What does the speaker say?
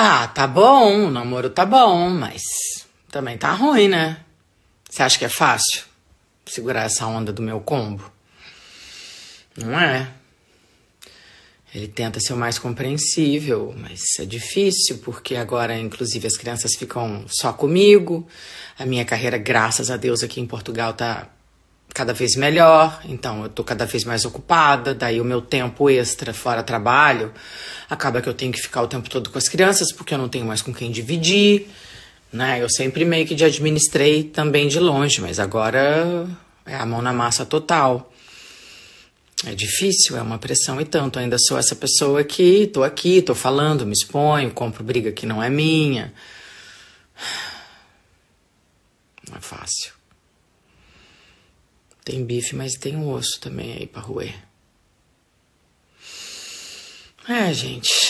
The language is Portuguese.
Ah, tá bom, o namoro tá bom, mas também tá ruim, né? Você acha que é fácil segurar essa onda do meu combo? Não é? Ele tenta ser o mais compreensível, mas é difícil porque agora, inclusive, as crianças ficam só comigo. A minha carreira, graças a Deus, aqui em Portugal tá cada vez melhor, então eu tô cada vez mais ocupada, daí o meu tempo extra fora trabalho acaba que eu tenho que ficar o tempo todo com as crianças porque eu não tenho mais com quem dividir, né? Eu sempre meio que de administrei também de longe, mas agora é a mão na massa total. É difícil, é uma pressão e tanto. Ainda sou essa pessoa que tô aqui, tô falando, me exponho, compro briga que não é minha. Não é fácil. Tem bife, mas tem um osso também aí pra roer. É, gente.